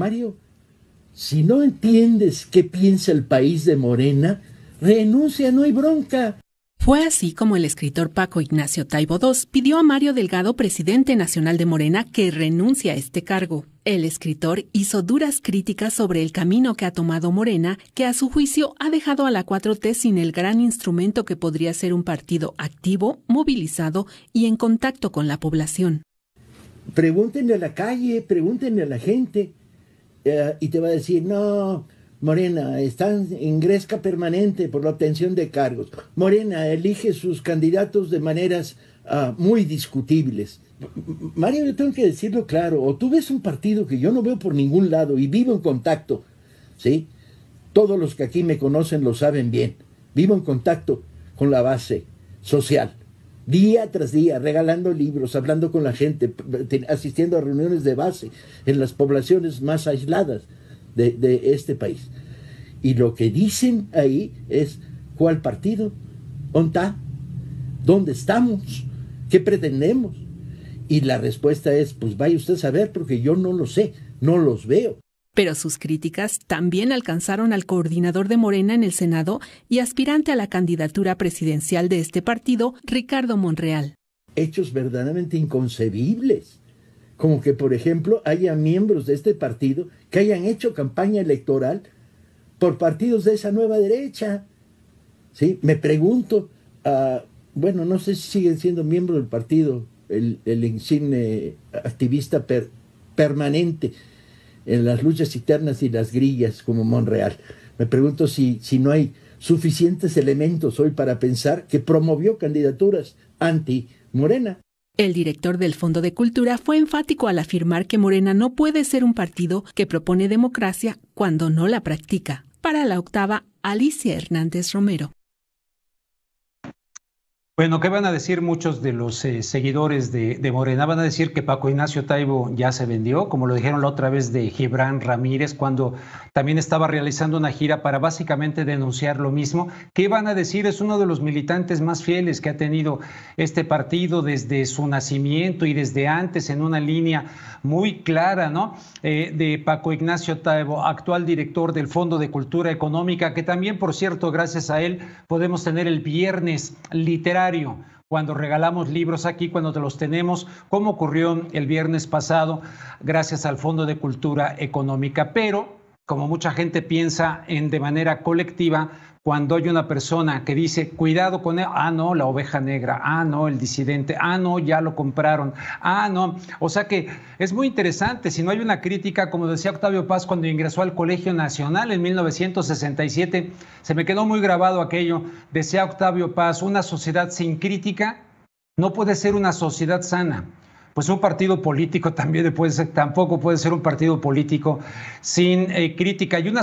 Mario, si no entiendes qué piensa el país de Morena, renuncia, no hay bronca. Fue así como el escritor Paco Ignacio Taibo II pidió a Mario Delgado, presidente nacional de Morena, que renuncie a este cargo. El escritor hizo duras críticas sobre el camino que ha tomado Morena, que a su juicio ha dejado a la 4T sin el gran instrumento que podría ser un partido activo, movilizado y en contacto con la población. Pregúntenle a la calle, pregúntenle a la gente, eh, y te va a decir, no, Morena, están en gresca permanente por la obtención de cargos. Morena elige sus candidatos de maneras ah, muy discutibles. Mario, yo tengo que decirlo claro, o tú ves un partido que yo no veo por ningún lado y vivo en contacto, ¿sí? Todos los que aquí me conocen lo saben bien, vivo en contacto con la base social día tras día, regalando libros, hablando con la gente, asistiendo a reuniones de base en las poblaciones más aisladas de, este país. Y lo que dicen ahí es, ¿cuál partido? ¿Onta? ¿Dónde estamos? ¿Qué pretendemos? Y la respuesta es, pues vaya usted a ver porque yo no lo sé, no los veo. Pero sus críticas también alcanzaron al coordinador de Morena en el Senado y aspirante a la candidatura presidencial de este partido, Ricardo Monreal. Hechos verdaderamente inconcebibles. Como que, por ejemplo, haya miembros de este partido que hayan hecho campaña electoral por partidos de esa nueva derecha. ¿Sí? Me pregunto, ah, bueno, no sé si siguen siendo miembros del partido, el, insigne activista permanente en las luchas internas y las grillas como Monreal. Me pregunto si, si no hay suficientes elementos hoy para pensar que promovió candidaturas anti-Morena. El director del Fondo de Cultura fue enfático al afirmar que Morena no puede ser un partido que propone democracia cuando no la practica. Para la octava, Alicia Hernández Romero. Bueno, ¿qué van a decir muchos de los eh, seguidores de, Morena? Van a decir que Paco Ignacio Taibo ya se vendió, como lo dijeron la otra vez de Gibran Ramírez, cuando también estaba realizando una gira para básicamente denunciar lo mismo. ¿Qué van a decir? Es uno de los militantes más fieles que ha tenido este partido desde su nacimiento y desde antes en una línea muy clara, ¿no? Eh, de Paco Ignacio Taibo, actual director del Fondo de Cultura Económica, que también, por cierto, gracias a él podemos tener el viernes literal cuando regalamos libros aquí, cuando te los tenemos, como ocurrió el viernes pasado, gracias al Fondo de Cultura Económica. Pero como mucha gente piensa en de manera colectiva, cuando hay una persona que dice, cuidado con él, ah, no, la oveja negra, ah, no, el disidente, ah, no, ya lo compraron, ah, no. O sea que es muy interesante, si no hay una crítica, como decía Octavio Paz cuando ingresó al Colegio Nacional en 1967, se me quedó muy grabado aquello, decía Octavio Paz, una sociedad sin crítica no puede ser una sociedad sana pues un partido político también puede tampoco puede ser un partido político sin eh, crítica. Y una